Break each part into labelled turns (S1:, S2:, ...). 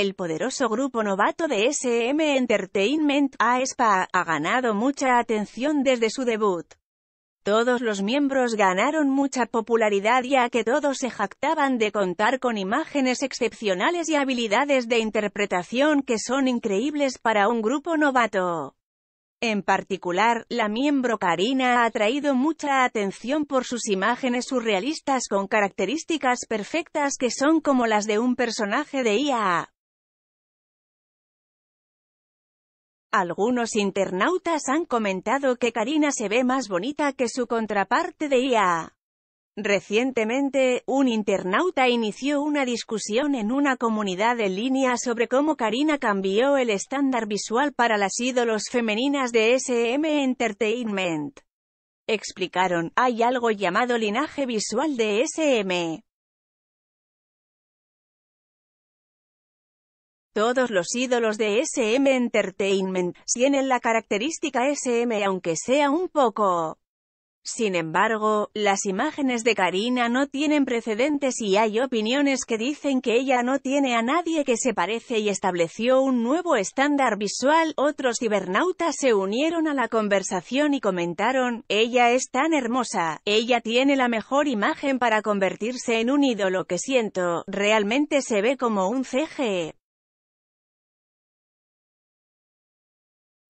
S1: El poderoso grupo novato de SM Entertainment, AESPA, ha ganado mucha atención desde su debut. Todos los miembros ganaron mucha popularidad ya que todos se jactaban de contar con imágenes excepcionales y habilidades de interpretación que son increíbles para un grupo novato. En particular, la miembro Karina ha atraído mucha atención por sus imágenes surrealistas con características perfectas que son como las de un personaje de IA. Algunos internautas han comentado que Karina se ve más bonita que su contraparte de IA. Recientemente, un internauta inició una discusión en una comunidad en línea sobre cómo Karina cambió el estándar visual para las ídolos femeninas de SM Entertainment. Explicaron, hay algo llamado linaje visual de SM.
S2: Todos los ídolos
S1: de SM Entertainment tienen la característica SM aunque sea un poco. Sin embargo, las imágenes de Karina no tienen precedentes y hay opiniones que dicen que ella no tiene a nadie que se parece y estableció un nuevo estándar visual. Otros cibernautas se unieron a la conversación y comentaron, ella es tan hermosa, ella tiene la mejor imagen para convertirse en un ídolo que siento, realmente se ve como un CG.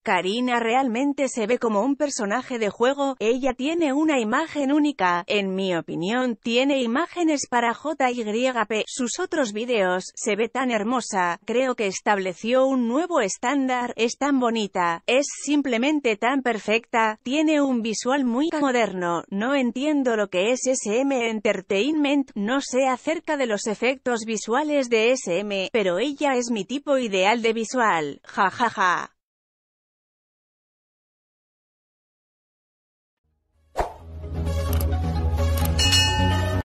S1: Karina realmente se ve como un personaje de juego, ella tiene una imagen única, en mi opinión tiene imágenes para JYP, sus otros videos se ve tan hermosa, creo que estableció un nuevo estándar, es tan bonita, es simplemente tan perfecta, tiene un visual muy moderno, no entiendo lo que es SM Entertainment, no sé acerca de los efectos visuales de SM, pero ella es mi tipo ideal de
S2: visual, jajaja. Ja, ja.